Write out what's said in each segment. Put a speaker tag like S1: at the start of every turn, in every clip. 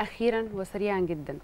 S1: اخيرا وسريعا جدا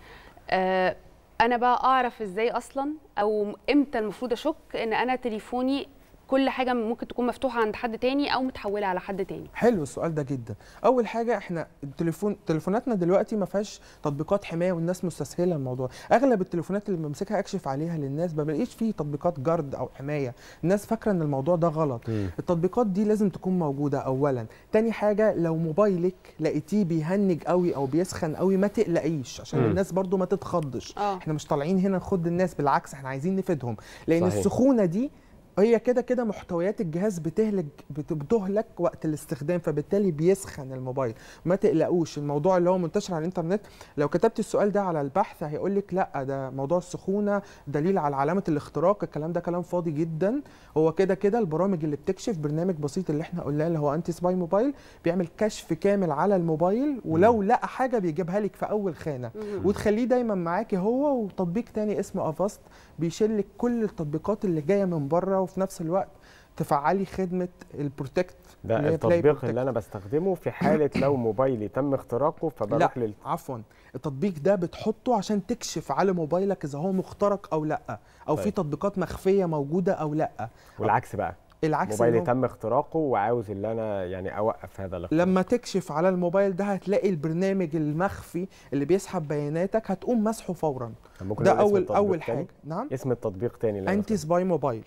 S1: أه انا بقى اعرف ازاي اصلا او امتى المفروض اشك ان انا تليفوني كل حاجه ممكن تكون مفتوحه عند حد تاني او متحوله على حد تاني حلو السؤال ده جدا اول حاجه احنا التليفون تليفوناتنا دلوقتي ما فيهاش تطبيقات حمايه والناس مستسهله الموضوع اغلب التليفونات اللي بمسكها اكشف عليها للناس ما بلاقيش فيه تطبيقات جرد او حمايه الناس فاكره ان الموضوع ده غلط م. التطبيقات دي لازم تكون موجوده اولا تاني حاجه لو موبايلك لقيتيه بيهنج قوي او بيسخن قوي ما تقلقيش عشان م. الناس برضو ما تتخضش آه. احنا مش طالعين هنا نخض الناس بالعكس احنا عايزين نفيدهم لان صحيح. السخونه دي هي كده كده محتويات الجهاز بتهلك بتهلك وقت الاستخدام فبالتالي بيسخن الموبايل ما تقلقوش الموضوع اللي هو منتشر على الانترنت لو كتبت السؤال ده على البحث هيقول لك لا ده موضوع السخونه دليل على علامه الاختراق الكلام ده كلام فاضي جدا هو كده كده البرامج اللي بتكشف برنامج بسيط اللي احنا قلناه اللي هو انتي سباي موبايل بيعمل كشف كامل على الموبايل ولو لقى حاجه بيجيبها لك في اول خانه وتخليه دايما معاكي هو وتطبيق تاني اسمه افاست بيشيل لك كل التطبيقات اللي جايه من بره وفي نفس الوقت تفعلي خدمه البروتكت ده اللي التطبيق اللي انا بستخدمه في حاله لو موبايلي تم اختراقه فبروح لا لل... عفوا التطبيق ده بتحطه عشان تكشف على موبايلك اذا هو مخترق او لا او طيب. في تطبيقات مخفيه موجوده او لا والعكس بقى العكس موبايلي اللي... تم اختراقه وعاوز ان انا يعني اوقف هذا الاختراق لما تكشف على الموبايل ده هتلاقي البرنامج المخفي اللي بيسحب بياناتك هتقوم مسحه فورا ممكن ده اول اول حاجه نعم اسم التطبيق تاني انتي سباي موبايل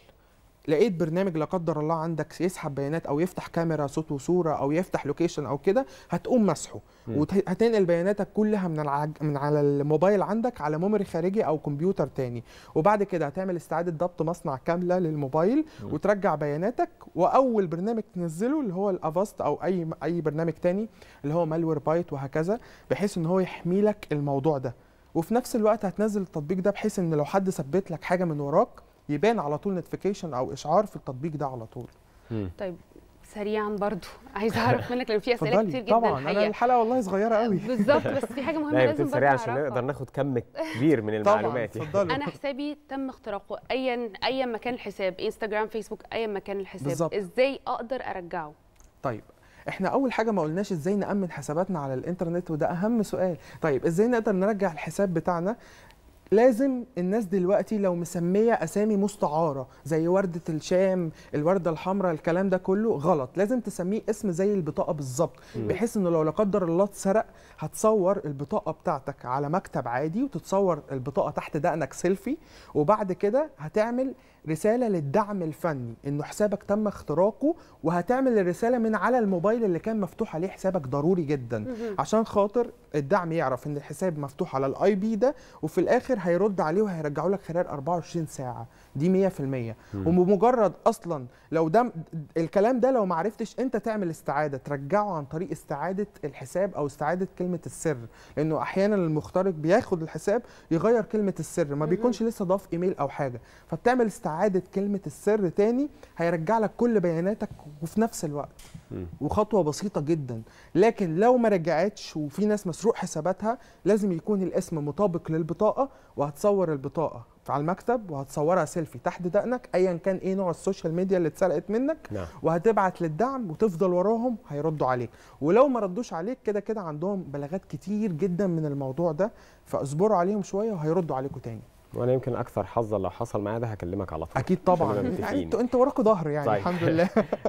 S1: لقيت برنامج لا قدر الله عندك يسحب بيانات او يفتح كاميرا صوت وصوره او يفتح لوكيشن او كده هتقوم مسحه وهتنقل بياناتك كلها من العج... من على الموبايل عندك على ميموري خارجي او كمبيوتر تاني وبعد كده هتعمل استعاده ضبط مصنع كامله للموبايل مم. وترجع بياناتك واول برنامج تنزله اللي هو الافاست او اي اي برنامج تاني اللي هو مالوير بايت وهكذا بحيث ان هو يحمي لك الموضوع ده وفي نفس الوقت هتنزل التطبيق ده بحيث ان لو حد ثبت لك حاجه من وراك يبان على طول نوتيفيكيشن او اشعار في التطبيق ده على طول طيب سريعا برضو عايزه اعرف منك لان في اسئله كتير جدا طبعا انا الحلقه والله صغيره قوي بالظبط بس في حاجه مهمه لازم برضو سريع عشان نقدر ناخد كم كبير من المعلومات طبعا انا حسابي تم اختراقه ايا ايا ما كان الحساب انستجرام فيسبوك ايا ما كان الحساب بالزبط. ازاي اقدر ارجعه طيب احنا اول حاجه ما قلناش ازاي نامن حساباتنا على الانترنت وده اهم سؤال طيب ازاي نقدر نرجع الحساب بتاعنا لازم الناس دلوقتي لو مسميه اسامي مستعاره زي ورده الشام الورده الحمراء الكلام ده كله غلط لازم تسميه اسم زي البطاقه بالظبط بحيث انه لو لا قدر الله اتسرق هتصور البطاقه بتاعتك على مكتب عادي وتتصور البطاقه تحت دقنك سيلفي وبعد كده هتعمل رساله للدعم الفني انه حسابك تم اختراقه وهتعمل الرساله من على الموبايل اللي كان مفتوح عليه حسابك ضروري جدا عشان خاطر الدعم يعرف ان الحساب مفتوح على الاي بي ده وفي الاخر الاخر هيرد عليه وهيرجعوا لك خلال 24 ساعه دي 100% وبمجرد اصلا لو ده الكلام ده لو ما عرفتش انت تعمل استعاده ترجعه عن طريق استعاده الحساب او استعاده كلمه السر لانه احيانا المخترق بياخد الحساب يغير كلمه السر ما بيكونش لسه ضاف ايميل او حاجه فبتعمل استعاده كلمه السر تاني هيرجع لك كل بياناتك وفي نفس الوقت وخطوه بسيطه جدا لكن لو ما رجعتش وفي ناس مسروق حساباتها لازم يكون الاسم مطابق للبطاقه وهتصور البطاقه على المكتب وهتصورها سيلفي تحت دقنك ايا كان ايه نوع السوشيال ميديا اللي اتسرقت منك نعم. وهتبعت للدعم وتفضل وراهم هيردوا عليك ولو ما ردوش عليك كده كده عندهم بلاغات كتير جدا من الموضوع ده فاصبروا عليهم شويه وهيردوا عليكم تاني وانا يمكن اكثر حظا لو حصل معايا ده هكلمك على طول اكيد طبعا يعني انت انت وراكوا ظهر يعني طيب. الحمد لله